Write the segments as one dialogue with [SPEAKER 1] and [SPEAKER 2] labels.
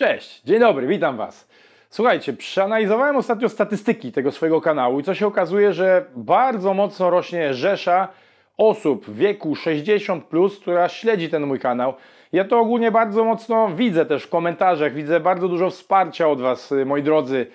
[SPEAKER 1] Cześć, dzień dobry, witam Was. Słuchajcie, przeanalizowałem ostatnio statystyki tego swojego kanału i co się okazuje, że bardzo mocno rośnie rzesza osób w wieku 60+, plus, która śledzi ten mój kanał. Ja to ogólnie bardzo mocno widzę też w komentarzach, widzę bardzo dużo wsparcia od Was, moi drodzy,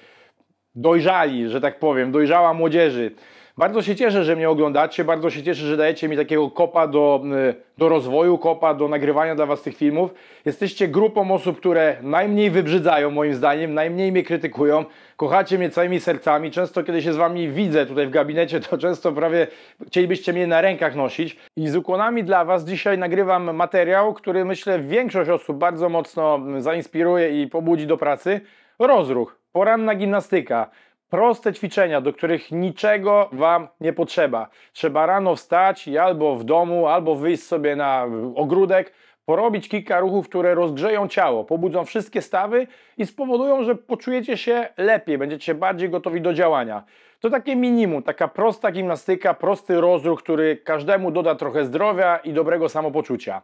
[SPEAKER 1] dojrzali, że tak powiem, dojrzała młodzieży. Bardzo się cieszę, że mnie oglądacie, bardzo się cieszę, że dajecie mi takiego kopa do, y, do rozwoju, kopa do nagrywania dla Was tych filmów. Jesteście grupą osób, które najmniej wybrzydzają moim zdaniem, najmniej mnie krytykują, kochacie mnie całymi sercami. Często kiedy się z Wami widzę tutaj w gabinecie, to często prawie chcielibyście mnie na rękach nosić. I z ukłonami dla Was dzisiaj nagrywam materiał, który myślę większość osób bardzo mocno zainspiruje i pobudzi do pracy. Rozruch, poranna gimnastyka, Proste ćwiczenia, do których niczego Wam nie potrzeba. Trzeba rano wstać i albo w domu, albo wyjść sobie na ogródek, porobić kilka ruchów, które rozgrzeją ciało, pobudzą wszystkie stawy i spowodują, że poczujecie się lepiej, będziecie bardziej gotowi do działania. To takie minimum, taka prosta gimnastyka, prosty rozruch, który każdemu doda trochę zdrowia i dobrego samopoczucia.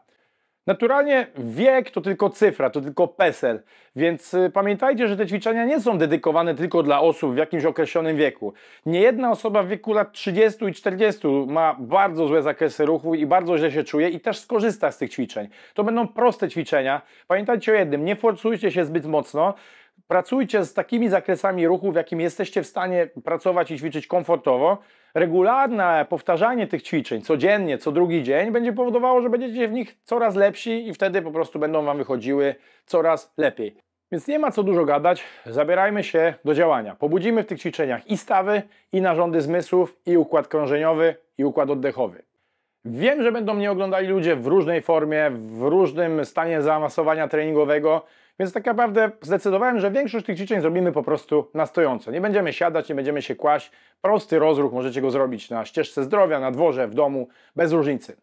[SPEAKER 1] Naturalnie wiek to tylko cyfra, to tylko PESEL, więc y, pamiętajcie, że te ćwiczenia nie są dedykowane tylko dla osób w jakimś określonym wieku. Nie jedna osoba w wieku lat 30 i 40 ma bardzo złe zakresy ruchu i bardzo źle się czuje i też skorzysta z tych ćwiczeń. To będą proste ćwiczenia. Pamiętajcie o jednym, nie forsujcie się zbyt mocno, Pracujcie z takimi zakresami ruchu, w jakim jesteście w stanie pracować i ćwiczyć komfortowo. Regularne powtarzanie tych ćwiczeń codziennie, co drugi dzień będzie powodowało, że będziecie w nich coraz lepsi i wtedy po prostu będą Wam wychodziły coraz lepiej. Więc nie ma co dużo gadać, zabierajmy się do działania. Pobudzimy w tych ćwiczeniach i stawy, i narządy zmysłów, i układ krążeniowy, i układ oddechowy. Wiem, że będą mnie oglądali ludzie w różnej formie, w różnym stanie zaawansowania treningowego, więc tak naprawdę zdecydowałem, że większość tych ćwiczeń zrobimy po prostu na stojąco. Nie będziemy siadać, nie będziemy się kłaść. Prosty rozruch możecie go zrobić na ścieżce zdrowia, na dworze, w domu, bez różnicy.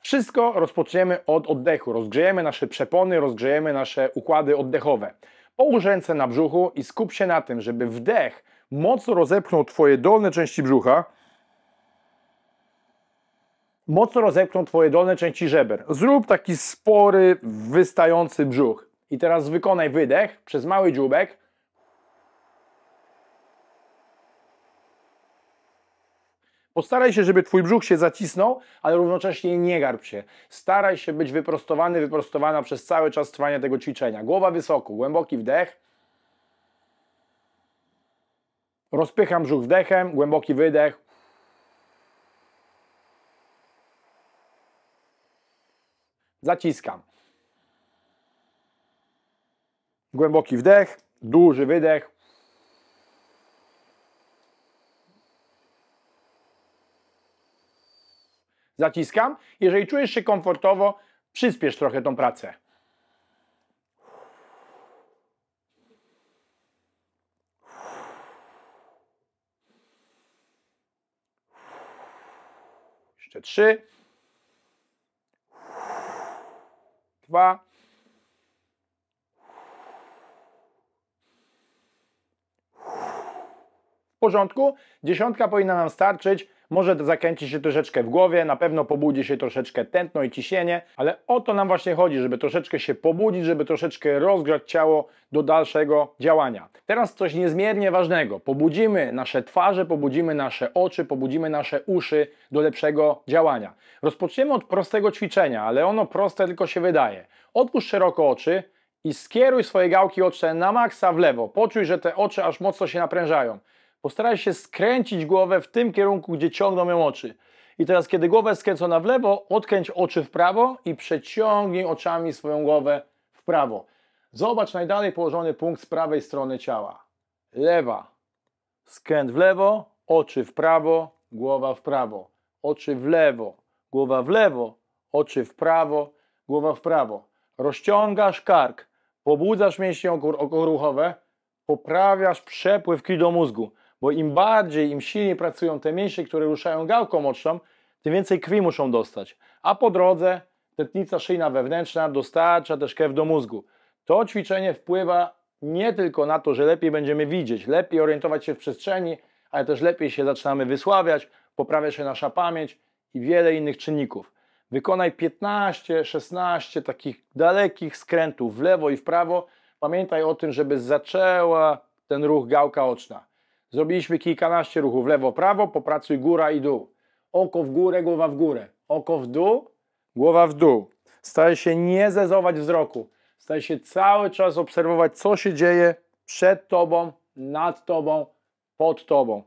[SPEAKER 1] Wszystko rozpoczniemy od oddechu. Rozgrzejemy nasze przepony, rozgrzejemy nasze układy oddechowe. Połóż ręce na brzuchu i skup się na tym, żeby wdech mocno rozepchnął Twoje dolne części brzucha, mocno rozepchnął Twoje dolne części żeber. Zrób taki spory, wystający brzuch. I teraz wykonaj wydech przez mały dziubek. Postaraj się, żeby Twój brzuch się zacisnął, ale równocześnie nie garb się. Staraj się być wyprostowany, wyprostowana przez cały czas trwania tego ćwiczenia. Głowa wysoko, głęboki wdech. Rozpycham brzuch wdechem, głęboki wydech. Zaciskam. Głęboki wdech, duży wydech. Zaciskam. Jeżeli czujesz się komfortowo, przyspiesz trochę tą pracę. Jeszcze trzy. Dwa. W porządku, dziesiątka powinna nam starczyć, może zakręci się troszeczkę w głowie, na pewno pobudzi się troszeczkę tętno i ciśnienie, ale o to nam właśnie chodzi, żeby troszeczkę się pobudzić, żeby troszeczkę rozgrzać ciało do dalszego działania. Teraz coś niezmiernie ważnego. Pobudzimy nasze twarze, pobudzimy nasze oczy, pobudzimy nasze uszy do lepszego działania. Rozpoczniemy od prostego ćwiczenia, ale ono proste tylko się wydaje. Otwórz szeroko oczy, i skieruj swoje gałki oczne na maksa w lewo. Poczuj, że te oczy aż mocno się naprężają. Postaraj się skręcić głowę w tym kierunku, gdzie ciągną ją oczy. I teraz, kiedy głowę skręcona w lewo, odkręć oczy w prawo i przeciągnij oczami swoją głowę w prawo. Zobacz najdalej położony punkt z prawej strony ciała. Lewa. Skręt w lewo, oczy w prawo, głowa w prawo. Oczy w lewo, głowa w lewo, oczy w prawo, głowa w prawo. Rozciągasz kark, pobudzasz mięśnie okur- okoruchowe, poprawiasz przepływ krwi do mózgu bo im bardziej, im silniej pracują te mięśnie, które ruszają gałką moczną, tym więcej krwi muszą dostać. A po drodze tętnica szyjna wewnętrzna dostarcza też krew do mózgu. To ćwiczenie wpływa nie tylko na to, że lepiej będziemy widzieć, lepiej orientować się w przestrzeni, ale też lepiej się zaczynamy wysławiać, poprawia się nasza pamięć i wiele innych czynników. Wykonaj 15-16 takich dalekich skrętów w lewo i w prawo. Pamiętaj o tym, żeby zaczęła ten ruch gałka oczna. Zrobiliśmy kilkanaście ruchów lewo, prawo, popracuj góra i dół. Oko w górę, głowa w górę. Oko w dół, głowa w dół. Staraj się nie zezować wzroku. Staraj się cały czas obserwować, co się dzieje przed tobą, nad tobą, pod tobą.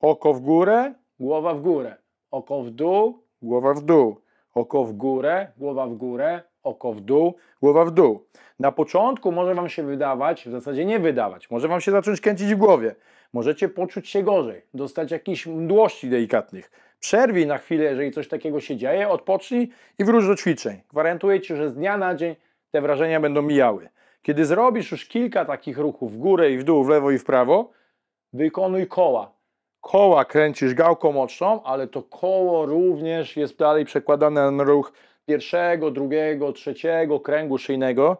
[SPEAKER 1] Oko w górę, głowa w górę. Oko w dół, głowa w dół. Oko w górę, głowa w górę oko w dół, głowa w dół. Na początku może Wam się wydawać, w zasadzie nie wydawać, może Wam się zacząć kręcić w głowie. Możecie poczuć się gorzej, dostać jakichś mdłości delikatnych. Przerwij na chwilę, jeżeli coś takiego się dzieje, odpocznij i wróć do ćwiczeń. Gwarantuję Ci, że z dnia na dzień te wrażenia będą mijały. Kiedy zrobisz już kilka takich ruchów w górę i w dół, w lewo i w prawo, wykonuj koła. Koła kręcisz gałką oczną, ale to koło również jest dalej przekładane na ruch pierwszego, drugiego, trzeciego kręgu szyjnego.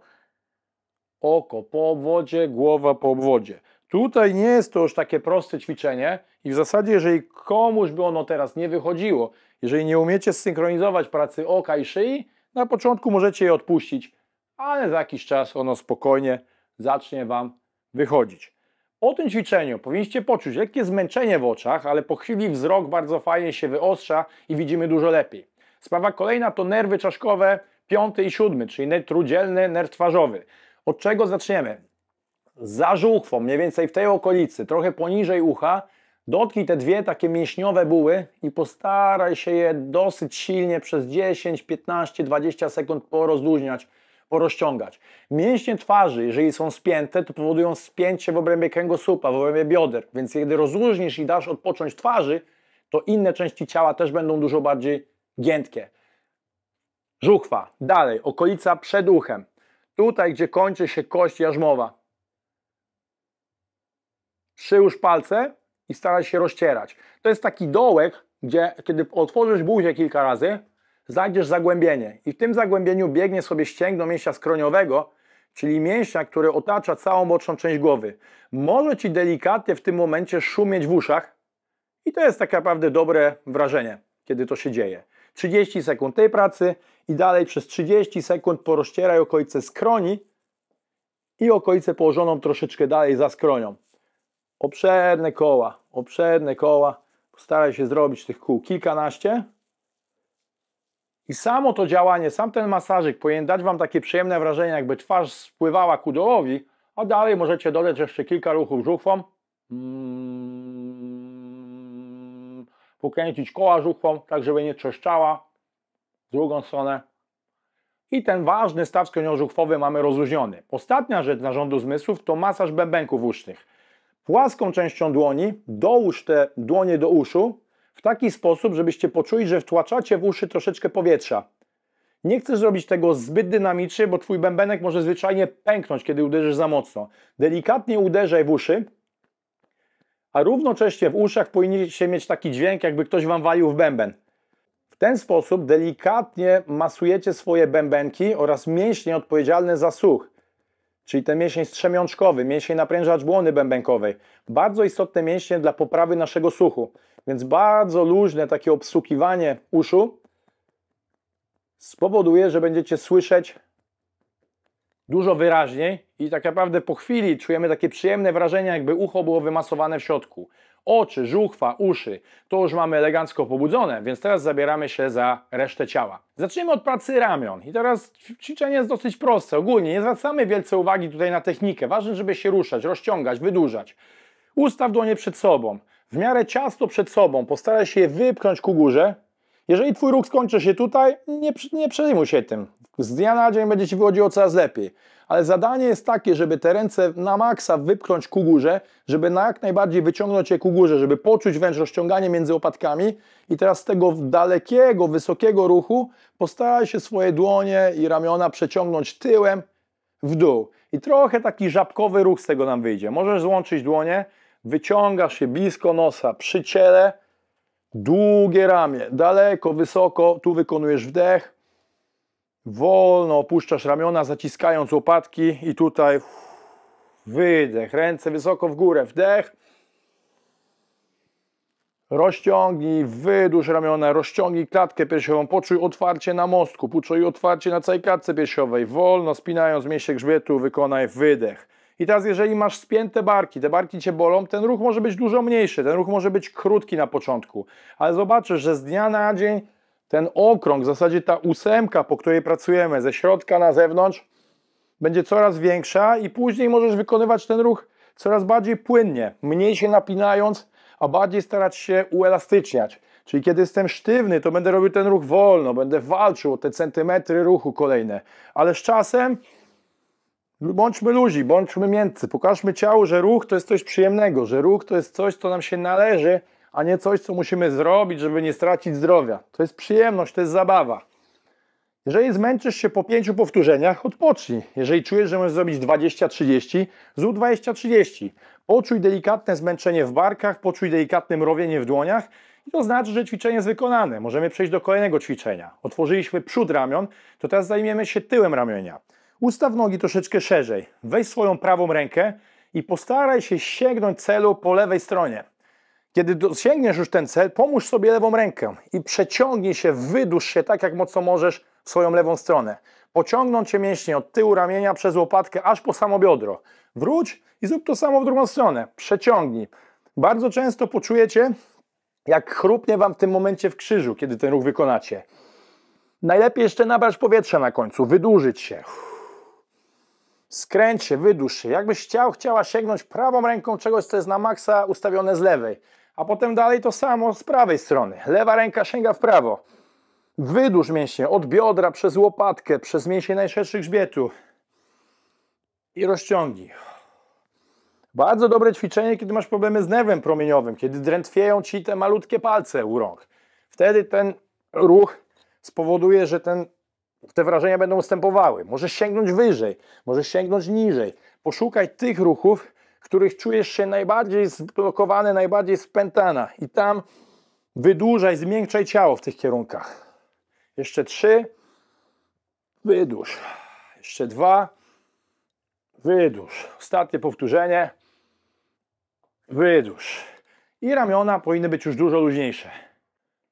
[SPEAKER 1] Oko po obwodzie, głowa po obwodzie. Tutaj nie jest to już takie proste ćwiczenie i w zasadzie jeżeli komuś by ono teraz nie wychodziło, jeżeli nie umiecie zsynchronizować pracy oka i szyi, na początku możecie je odpuścić, ale za jakiś czas ono spokojnie zacznie Wam wychodzić. Po tym ćwiczeniu powinniście poczuć lekkie zmęczenie w oczach, ale po chwili wzrok bardzo fajnie się wyostrza i widzimy dużo lepiej. Sprawa kolejna to nerwy czaszkowe piąty i siódmy, czyli trudzielny, nerw twarzowy. Od czego zaczniemy? Za żuchwą, mniej więcej w tej okolicy, trochę poniżej ucha, dotknij te dwie takie mięśniowe buły i postaraj się je dosyć silnie przez 10, 15, 20 sekund porozluźniać, porozciągać. Mięśnie twarzy, jeżeli są spięte, to powodują spięcie w obrębie kręgosłupa, w obrębie bioder, więc kiedy rozluźnisz i dasz odpocząć twarzy, to inne części ciała też będą dużo bardziej giętkie. Żuchwa, dalej, okolica przed uchem. Tutaj, gdzie kończy się kość jarzmowa. Przyłóż palce i staraj się rozcierać. To jest taki dołek, gdzie kiedy otworzysz buzię kilka razy, znajdziesz zagłębienie. I w tym zagłębieniu biegnie sobie ścięgno mięśnia skroniowego, czyli mięśnia, który otacza całą boczną część głowy. Może Ci delikatnie w tym momencie szumieć w uszach i to jest tak naprawdę dobre wrażenie, kiedy to się dzieje. 30 sekund tej pracy i dalej przez 30 sekund porozcieraj okolice skroni i okolice położoną troszeczkę dalej za skronią. Obszerne koła, obszerne koła. Postaraj się zrobić tych kół kilkanaście. I samo to działanie, sam ten masażyk powinien dać Wam takie przyjemne wrażenie, jakby twarz spływała ku dołowi, a dalej możecie dodać jeszcze kilka ruchów żuchwą. Mm pokręcić koła żuchwą, tak żeby nie trzeszczała. w drugą stronę. I ten ważny staw skroniożuchwowy mamy rozluźniony. Ostatnia rzecz narządu zmysłów to masaż bębenków usznych. Płaską częścią dłoni dołóż te dłonie do uszu w taki sposób, żebyście poczuli, że wtłaczacie w uszy troszeczkę powietrza. Nie chcesz zrobić tego zbyt dynamicznie, bo twój bębenek może zwyczajnie pęknąć, kiedy uderzysz za mocno. Delikatnie uderzaj w uszy, a równocześnie w uszach powinniście mieć taki dźwięk, jakby ktoś Wam walił w bęben. W ten sposób delikatnie masujecie swoje bębenki oraz mięśnie odpowiedzialne za słuch, czyli ten mięsień strzemiączkowy, mięsień naprężacz błony bębenkowej. Bardzo istotne mięśnie dla poprawy naszego słuchu, więc bardzo luźne takie obsłukiwanie uszu spowoduje, że będziecie słyszeć dużo wyraźniej i tak naprawdę po chwili czujemy takie przyjemne wrażenie, jakby ucho było wymasowane w środku. Oczy, żuchwa, uszy to już mamy elegancko pobudzone, więc teraz zabieramy się za resztę ciała. Zacznijmy od pracy ramion. I teraz ćwiczenie jest dosyć proste. Ogólnie nie zwracamy wielce uwagi tutaj na technikę. Ważne, żeby się ruszać, rozciągać, wydłużać. Ustaw dłonie przed sobą. W miarę ciasto przed sobą postaraj się je wypchnąć ku górze. Jeżeli twój ruch skończy się tutaj, nie, nie przejmuj się tym. Z dnia na dzień będzie Ci wychodziło coraz lepiej. Ale zadanie jest takie, żeby te ręce na maksa wypchnąć ku górze, żeby na jak najbardziej wyciągnąć je ku górze, żeby poczuć wręcz rozciąganie między opadkami. I teraz z tego dalekiego, wysokiego ruchu postaraj się swoje dłonie i ramiona przeciągnąć tyłem w dół. I trochę taki żabkowy ruch z tego nam wyjdzie. Możesz złączyć dłonie, wyciągasz się blisko nosa, przy ciele, długie ramię, daleko, wysoko, tu wykonujesz wdech, Wolno opuszczasz ramiona, zaciskając łopatki i tutaj wydech, ręce wysoko w górę, wdech. Rozciągnij, wydłuż ramiona, rozciągnij klatkę piersiową, poczuj otwarcie na mostku, poczuj otwarcie na całej klatce piersiowej. Wolno spinając mięśnie grzbietu, wykonaj wydech. I teraz jeżeli masz spięte barki, te barki Cię bolą, ten ruch może być dużo mniejszy, ten ruch może być krótki na początku, ale zobaczysz, że z dnia na dzień ten okrąg, w zasadzie ta ósemka, po której pracujemy, ze środka na zewnątrz, będzie coraz większa i później możesz wykonywać ten ruch coraz bardziej płynnie, mniej się napinając, a bardziej starać się uelastyczniać. Czyli kiedy jestem sztywny, to będę robił ten ruch wolno, będę walczył o te centymetry ruchu kolejne. Ale z czasem bądźmy luzi, bądźmy miętcy, pokażmy ciału, że ruch to jest coś przyjemnego, że ruch to jest coś, co nam się należy, a nie coś, co musimy zrobić, żeby nie stracić zdrowia. To jest przyjemność, to jest zabawa. Jeżeli zmęczysz się po pięciu powtórzeniach, odpocznij. Jeżeli czujesz, że możesz zrobić 20-30, zrób 20-30. Poczuj delikatne zmęczenie w barkach, poczuj delikatne mrowienie w dłoniach i to znaczy, że ćwiczenie jest wykonane. Możemy przejść do kolejnego ćwiczenia. Otworzyliśmy przód ramion, to teraz zajmiemy się tyłem ramienia. Ustaw nogi troszeczkę szerzej. Weź swoją prawą rękę i postaraj się sięgnąć celu po lewej stronie. Kiedy dosięgniesz już ten cel, pomóż sobie lewą rękę i przeciągnij się, wydusz się tak jak mocno możesz w swoją lewą stronę. Pociągnąć cię mięśnie od tyłu ramienia przez łopatkę aż po samo biodro. Wróć i zrób to samo w drugą stronę. Przeciągnij. Bardzo często poczujecie, jak chrupnie wam w tym momencie w krzyżu, kiedy ten ruch wykonacie. Najlepiej jeszcze nabrać powietrza na końcu, wydłużyć się. Skręć się, wydłuż się. Jakbyś chciał, chciała sięgnąć prawą ręką czegoś, co jest na maksa ustawione z lewej. A potem dalej to samo z prawej strony. Lewa ręka sięga w prawo. Wydłuż mięśnie od biodra przez łopatkę, przez mięśnie najszerszych grzbietu. I rozciągnij. Bardzo dobre ćwiczenie, kiedy masz problemy z nerwem promieniowym, kiedy drętwieją ci te malutkie palce u rąk. Wtedy ten ruch spowoduje, że ten, te wrażenia będą ustępowały. Możesz sięgnąć wyżej, możesz sięgnąć niżej. Poszukaj tych ruchów, których czujesz się najbardziej zblokowany, najbardziej spętana i tam wydłużaj, zmiękczaj ciało w tych kierunkach. Jeszcze trzy, wydłuż. Jeszcze dwa, wydłuż. Ostatnie powtórzenie, wydłuż. I ramiona powinny być już dużo luźniejsze.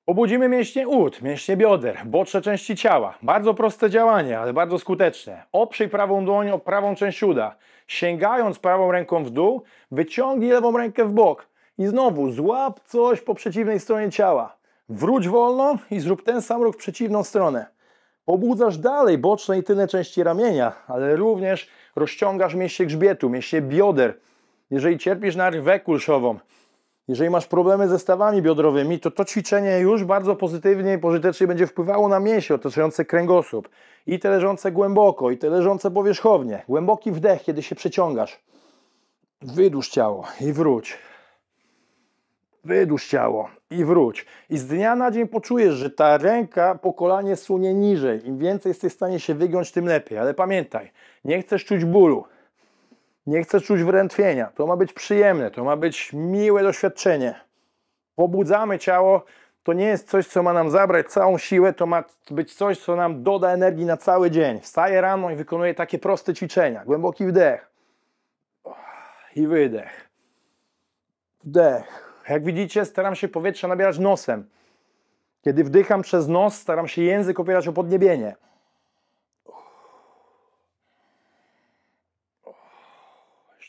[SPEAKER 1] Obudzimy mięśnie ud, mięśnie bioder, boczne części ciała. Bardzo proste działanie, ale bardzo skuteczne. Oprzyj prawą dłoń o prawą część uda. Sięgając prawą ręką w dół, wyciągnij lewą rękę w bok. I znowu złap coś po przeciwnej stronie ciała. Wróć wolno i zrób ten sam ruch w przeciwną stronę. Obudzasz dalej boczne i tylne części ramienia, ale również rozciągasz mięśnie grzbietu, mięśnie bioder. Jeżeli cierpisz na rwę kulszową, jeżeli masz problemy ze stawami biodrowymi, to to ćwiczenie już bardzo pozytywnie i pożytecznie będzie wpływało na mięsie otaczające kręgosłup. I te leżące głęboko, i te leżące powierzchownie. Głęboki wdech, kiedy się przeciągasz. Wydłuż ciało i wróć. Wydłuż ciało i wróć. I z dnia na dzień poczujesz, że ta ręka po kolanie sunie niżej. Im więcej jesteś w stanie się wygiąć, tym lepiej. Ale pamiętaj, nie chcesz czuć bólu. Nie chcę czuć wrętwienia. To ma być przyjemne, to ma być miłe doświadczenie. Pobudzamy ciało. To nie jest coś, co ma nam zabrać całą siłę, to ma być coś, co nam doda energii na cały dzień. Wstaję rano i wykonuję takie proste ćwiczenia. Głęboki wdech i wydech. Wdech. Jak widzicie, staram się powietrze nabierać nosem. Kiedy wdycham przez nos, staram się język opierać o podniebienie.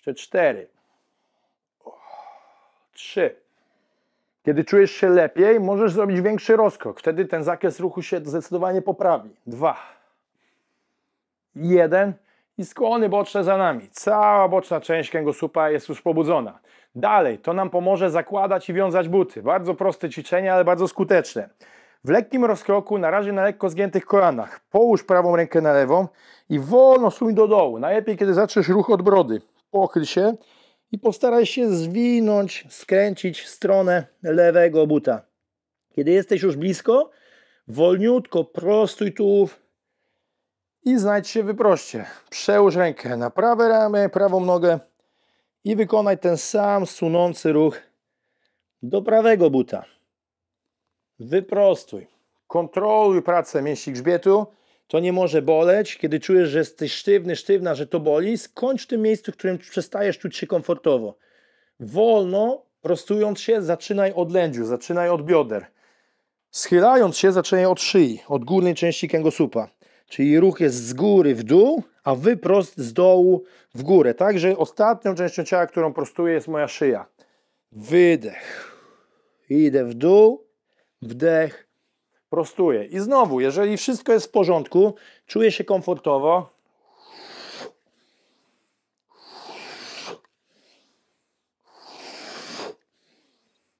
[SPEAKER 1] Jeszcze cztery. Trzy. Kiedy czujesz się lepiej, możesz zrobić większy rozkrok. Wtedy ten zakres ruchu się zdecydowanie poprawi. Dwa. Jeden. I skłony boczne za nami. Cała boczna część kręgosłupa jest już pobudzona. Dalej, to nam pomoże zakładać i wiązać buty. Bardzo proste ćwiczenie, ale bardzo skuteczne. W lekkim rozkroku, na razie na lekko zgiętych kolanach, połóż prawą rękę na lewą i wolno suń do dołu. Najlepiej, kiedy zaczniesz ruch od brody pokryj się i postaraj się zwinąć, skręcić w stronę lewego buta. Kiedy jesteś już blisko, wolniutko prostuj tułów i znajdź się wyproście. Przełóż rękę na prawe ramię, prawą nogę i wykonaj ten sam sunący ruch do prawego buta. Wyprostuj. Kontroluj pracę mięśni grzbietu to nie może boleć, kiedy czujesz, że jesteś sztywny, sztywna, że to boli, skończ w tym miejscu, w którym przestajesz czuć się komfortowo. Wolno, prostując się, zaczynaj od lędziu, zaczynaj od bioder. Schylając się, zaczynaj od szyi, od górnej części kęgosłupa. Czyli ruch jest z góry w dół, a wyprost z dołu w górę. Także ostatnią częścią ciała, którą prostuję, jest moja szyja. Wydech. Idę w dół, wdech, prostuję. I znowu, jeżeli wszystko jest w porządku, czuję się komfortowo,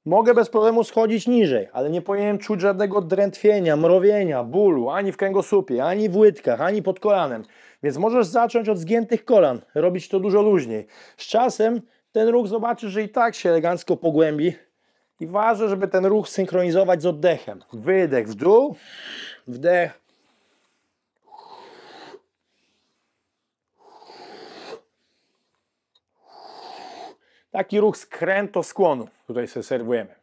[SPEAKER 1] Mogę bez problemu schodzić niżej, ale nie powinienem czuć żadnego drętwienia, mrowienia, bólu, ani w kręgosłupie, ani w łydkach, ani pod kolanem. Więc możesz zacząć od zgiętych kolan, robić to dużo luźniej. Z czasem ten ruch zobaczysz, że i tak się elegancko pogłębi, i ważne, żeby ten ruch synchronizować z oddechem. Wydech w dół, wdech. Taki ruch skłonu tutaj sobie serwujemy.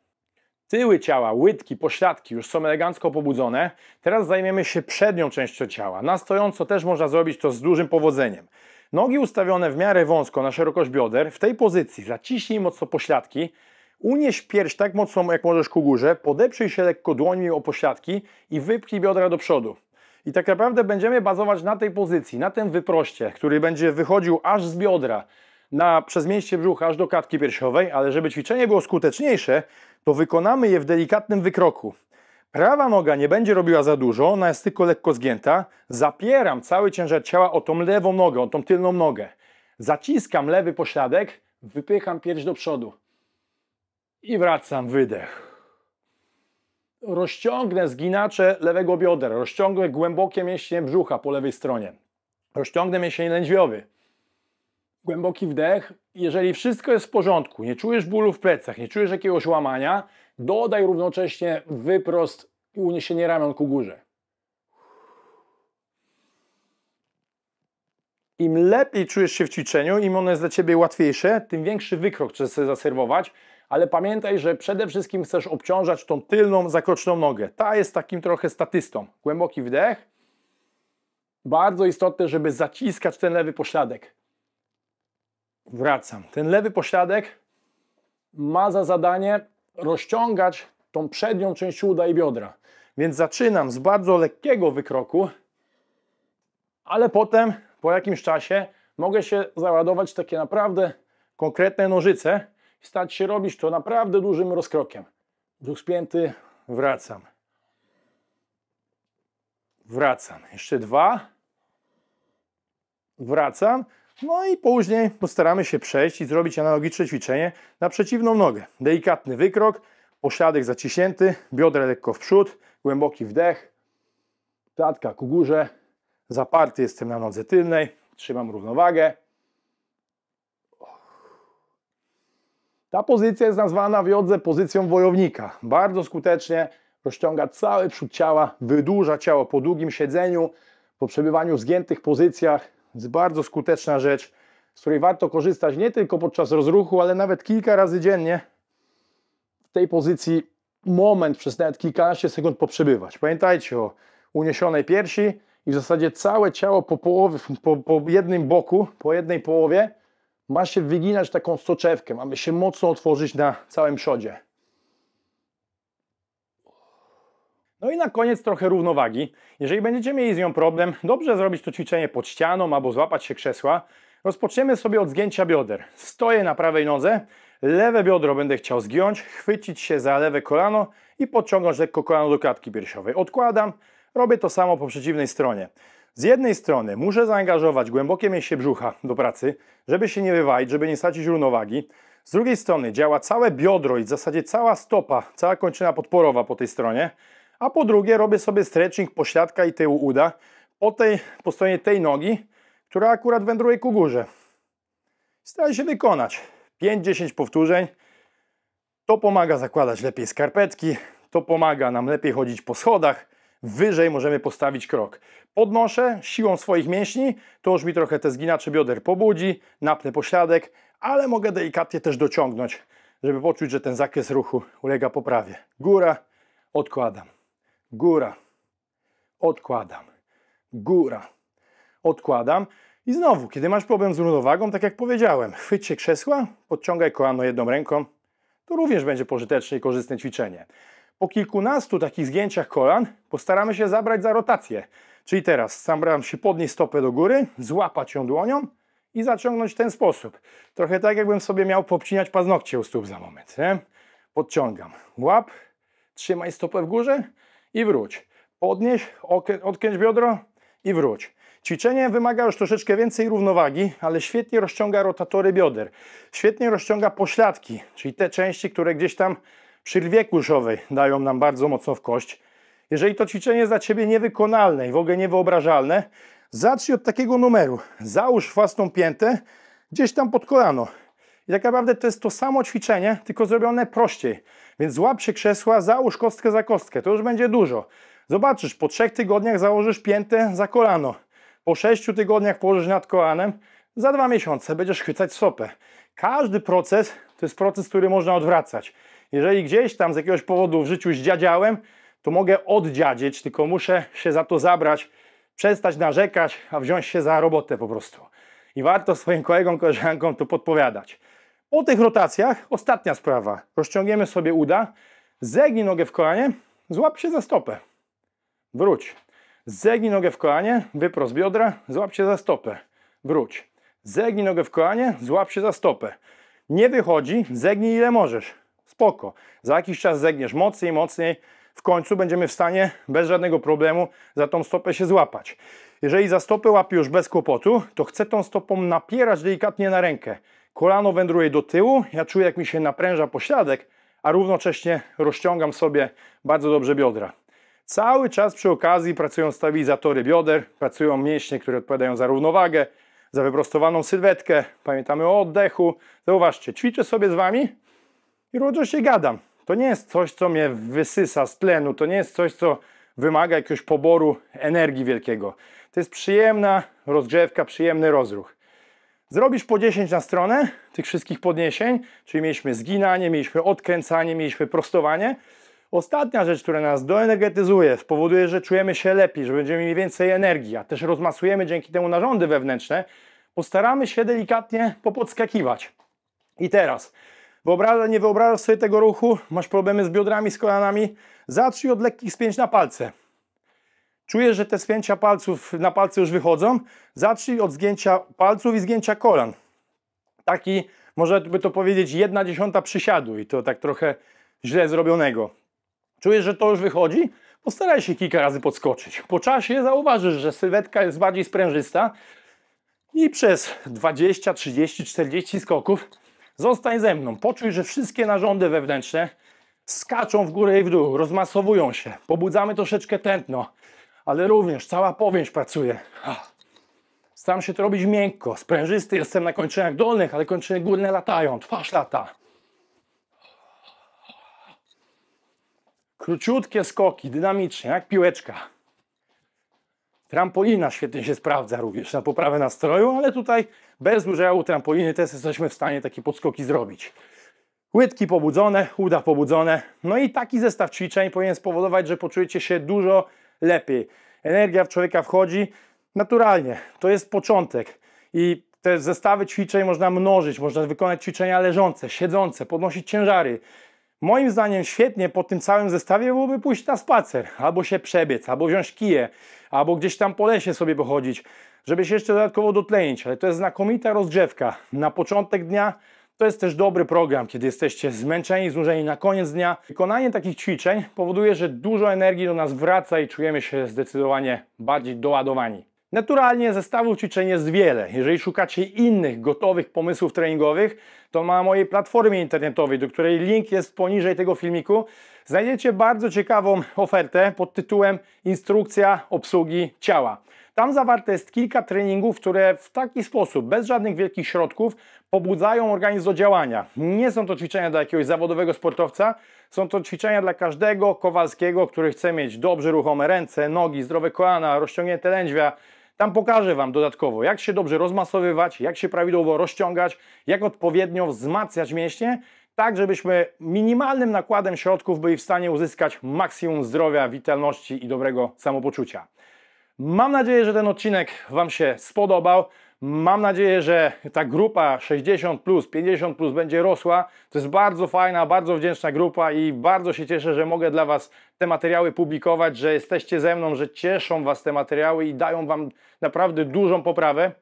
[SPEAKER 1] Tyły ciała, łydki, pośladki już są elegancko pobudzone. Teraz zajmiemy się przednią częścią ciała. Na stojąco też można zrobić to z dużym powodzeniem. Nogi ustawione w miarę wąsko na szerokość bioder. W tej pozycji zaciśnij mocno pośladki, Unieś pierś tak mocno jak możesz ku górze, podeprzyj się lekko dłońmi o pośladki i wypchnij biodra do przodu. I tak naprawdę będziemy bazować na tej pozycji, na tym wyproście, który będzie wychodził aż z biodra, na, przez mięśnie brzucha aż do klatki piersiowej, ale żeby ćwiczenie było skuteczniejsze, to wykonamy je w delikatnym wykroku. Prawa noga nie będzie robiła za dużo, ona jest tylko lekko zgięta. Zapieram cały ciężar ciała o tą lewą nogę, o tą tylną nogę. Zaciskam lewy pośladek, wypycham pierś do przodu i wracam, wydech. Rozciągnę zginacze lewego bioder, rozciągnę głębokie mięśnie brzucha po lewej stronie, rozciągnę mięsień lędźwiowy. Głęboki wdech. Jeżeli wszystko jest w porządku, nie czujesz bólu w plecach, nie czujesz jakiegoś łamania, dodaj równocześnie wyprost i uniesienie ramion ku górze. Im lepiej czujesz się w ćwiczeniu, im ono jest dla Ciebie łatwiejsze, tym większy wykrok chcesz sobie zaserwować, ale pamiętaj, że przede wszystkim chcesz obciążać tą tylną, zakroczoną nogę. Ta jest takim trochę statystą. Głęboki wdech. Bardzo istotne, żeby zaciskać ten lewy pośladek. Wracam. Ten lewy pośladek ma za zadanie rozciągać tą przednią część uda i biodra. Więc zaczynam z bardzo lekkiego wykroku, ale potem po jakimś czasie mogę się załadować takie naprawdę konkretne nożyce, stać się robić to naprawdę dużym rozkrokiem. Duch spięty, wracam. Wracam. Jeszcze dwa. Wracam. No i później postaramy się przejść i zrobić analogiczne ćwiczenie na przeciwną nogę. Delikatny wykrok, pośladek zaciśnięty, biodra lekko w przód, głęboki wdech, klatka ku górze, zaparty jestem na nodze tylnej, trzymam równowagę. Ta pozycja jest nazwana w jodze pozycją wojownika. Bardzo skutecznie rozciąga cały przód ciała, wydłuża ciało po długim siedzeniu, po przebywaniu w zgiętych pozycjach. Jest bardzo skuteczna rzecz, z której warto korzystać nie tylko podczas rozruchu, ale nawet kilka razy dziennie. W tej pozycji moment przez nawet kilkanaście sekund poprzebywać. Pamiętajcie o uniesionej piersi i w zasadzie całe ciało po połowie, po, po jednym boku, po jednej połowie ma się wyginać taką soczewkę, mamy się mocno otworzyć na całym przodzie. No i na koniec trochę równowagi. Jeżeli będziecie mieli z nią problem, dobrze zrobić to ćwiczenie pod ścianą albo złapać się krzesła. Rozpoczniemy sobie od zgięcia bioder. Stoję na prawej nodze, lewe biodro będę chciał zgiąć, chwycić się za lewe kolano i podciągnąć lekko kolano do klatki piersiowej. Odkładam, robię to samo po przeciwnej stronie. Z jednej strony muszę zaangażować głębokie mięśnie brzucha do pracy, żeby się nie wywalić, żeby nie stracić równowagi. Z drugiej strony działa całe biodro i w zasadzie cała stopa, cała kończyna podporowa po tej stronie. A po drugie robię sobie stretching pośladka i tyłu uda po, tej, po stronie tej nogi, która akurat wędruje ku górze. Staraj się wykonać 5-10 powtórzeń. To pomaga zakładać lepiej skarpetki, to pomaga nam lepiej chodzić po schodach, wyżej możemy postawić krok. Podnoszę siłą swoich mięśni, to już mi trochę te zginacze bioder pobudzi, napnę pośladek, ale mogę delikatnie też dociągnąć, żeby poczuć, że ten zakres ruchu ulega poprawie. Góra, odkładam. Góra, odkładam. Góra, odkładam. I znowu, kiedy masz problem z równowagą, tak jak powiedziałem, chwyć się krzesła, podciągaj kolano jedną ręką, to również będzie pożyteczne i korzystne ćwiczenie. Po kilkunastu takich zgięciach kolan postaramy się zabrać za rotację. Czyli teraz staram się podnieść stopę do góry, złapać ją dłonią i zaciągnąć w ten sposób. Trochę tak, jakbym sobie miał popcinać paznokcie u stóp za moment. Nie? Podciągam. Łap, trzymaj stopę w górze i wróć. Podnieś, odkręć biodro i wróć. Ćwiczenie wymaga już troszeczkę więcej równowagi, ale świetnie rozciąga rotatory bioder. Świetnie rozciąga pośladki, czyli te części, które gdzieś tam Przyrwie kłuszowej dają nam bardzo mocno w kość. Jeżeli to ćwiczenie jest dla Ciebie niewykonalne i w ogóle niewyobrażalne, zacznij od takiego numeru. Załóż własną piętę gdzieś tam pod kolano. I tak naprawdę to jest to samo ćwiczenie, tylko zrobione prościej. Więc złap się krzesła, załóż kostkę za kostkę, to już będzie dużo. Zobaczysz, po trzech tygodniach założysz piętę za kolano. Po sześciu tygodniach położysz nad kolanem, za dwa miesiące będziesz chwycać sopę. Każdy proces to jest proces, który można odwracać. Jeżeli gdzieś tam z jakiegoś powodu w życiu zdziadziałem, to mogę oddziadzieć, tylko muszę się za to zabrać, przestać narzekać, a wziąć się za robotę po prostu. I warto swoim kolegom, koleżankom to podpowiadać. Po tych rotacjach ostatnia sprawa. Rozciągniemy sobie uda, zegnij nogę w kolanie, złap się za stopę. Wróć. Zegnij nogę w kolanie, wyprost biodra, złap się za stopę. Wróć. Zegnij nogę w kolanie, złap się za stopę. Nie wychodzi, zegnij ile możesz spoko. Za jakiś czas zegniesz mocniej, mocniej, w końcu będziemy w stanie bez żadnego problemu za tą stopę się złapać. Jeżeli za stopę łapię już bez kłopotu, to chcę tą stopą napierać delikatnie na rękę. Kolano wędruje do tyłu, ja czuję jak mi się napręża pośladek, a równocześnie rozciągam sobie bardzo dobrze biodra. Cały czas przy okazji pracują stabilizatory bioder, pracują mięśnie, które odpowiadają za równowagę, za wyprostowaną sylwetkę. Pamiętamy o oddechu. Zauważcie, ćwiczę sobie z Wami, i rodzę się gadam. To nie jest coś, co mnie wysysa z tlenu, to nie jest coś, co wymaga jakiegoś poboru energii wielkiego. To jest przyjemna rozgrzewka, przyjemny rozruch. Zrobisz po 10 na stronę tych wszystkich podniesień, czyli mieliśmy zginanie, mieliśmy odkręcanie, mieliśmy prostowanie. Ostatnia rzecz, która nas doenergetyzuje, spowoduje, że czujemy się lepiej, że będziemy mieli więcej energii, a też rozmasujemy dzięki temu narządy wewnętrzne, postaramy się delikatnie popodskakiwać. I teraz Wyobrażasz, nie wyobrażasz sobie tego ruchu, masz problemy z biodrami, z kolanami, zacznij od lekkich spięć na palce. Czujesz, że te spięcia palców na palce już wychodzą, zacznij od zgięcia palców i zgięcia kolan. Taki, można by to powiedzieć, jedna dziesiąta przysiadu i to tak trochę źle zrobionego. Czujesz, że to już wychodzi? Postaraj się kilka razy podskoczyć. Po czasie zauważysz, że sylwetka jest bardziej sprężysta i przez 20, 30, 40 skoków Zostań ze mną, poczuj, że wszystkie narządy wewnętrzne skaczą w górę i w dół, rozmasowują się, pobudzamy troszeczkę tętno, ale również cała powięź pracuje. Ah. Staram się to robić miękko, sprężysty jestem na kończynach dolnych, ale kończyny górne latają, twarz lata. Króciutkie skoki, dynamicznie, jak piłeczka. Trampolina świetnie się sprawdza również na poprawę nastroju, ale tutaj bez udziału trampoliny też jesteśmy w stanie takie podskoki zrobić. Łydki pobudzone, uda pobudzone. No i taki zestaw ćwiczeń powinien spowodować, że poczujecie się dużo lepiej. Energia w człowieka wchodzi naturalnie. To jest początek. I te zestawy ćwiczeń można mnożyć. Można wykonać ćwiczenia leżące, siedzące, podnosić ciężary. Moim zdaniem świetnie po tym całym zestawie byłoby pójść na spacer, albo się przebiec, albo wziąć kije, albo gdzieś tam po lesie sobie pochodzić żeby się jeszcze dodatkowo dotlenić, ale to jest znakomita rozgrzewka na początek dnia, to jest też dobry program, kiedy jesteście zmęczeni, znużeni na koniec dnia. Wykonanie takich ćwiczeń powoduje, że dużo energii do nas wraca i czujemy się zdecydowanie bardziej doładowani. Naturalnie zestawów ćwiczeń jest wiele. Jeżeli szukacie innych gotowych pomysłów treningowych, to na mojej platformie internetowej, do której link jest poniżej tego filmiku, znajdziecie bardzo ciekawą ofertę pod tytułem Instrukcja obsługi ciała. Tam zawarte jest kilka treningów, które w taki sposób, bez żadnych wielkich środków, pobudzają organizm do działania. Nie są to ćwiczenia dla jakiegoś zawodowego sportowca, są to ćwiczenia dla każdego Kowalskiego, który chce mieć dobrze ruchome ręce, nogi, zdrowe kolana, rozciągnięte lędźwia, tam pokażę Wam dodatkowo, jak się dobrze rozmasowywać, jak się prawidłowo rozciągać, jak odpowiednio wzmacniać mięśnie, tak żebyśmy minimalnym nakładem środków byli w stanie uzyskać maksimum zdrowia, witalności i dobrego samopoczucia. Mam nadzieję, że ten odcinek Wam się spodobał. Mam nadzieję, że ta grupa 60, plus, 50 plus będzie rosła. To jest bardzo fajna, bardzo wdzięczna grupa i bardzo się cieszę, że mogę dla Was te materiały publikować, że jesteście ze mną, że cieszą Was te materiały i dają Wam naprawdę dużą poprawę.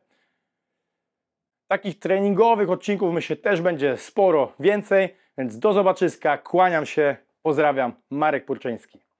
[SPEAKER 1] Takich treningowych odcinków myślę też będzie sporo więcej, więc do zobaczyska, kłaniam się, pozdrawiam, Marek Purczyński.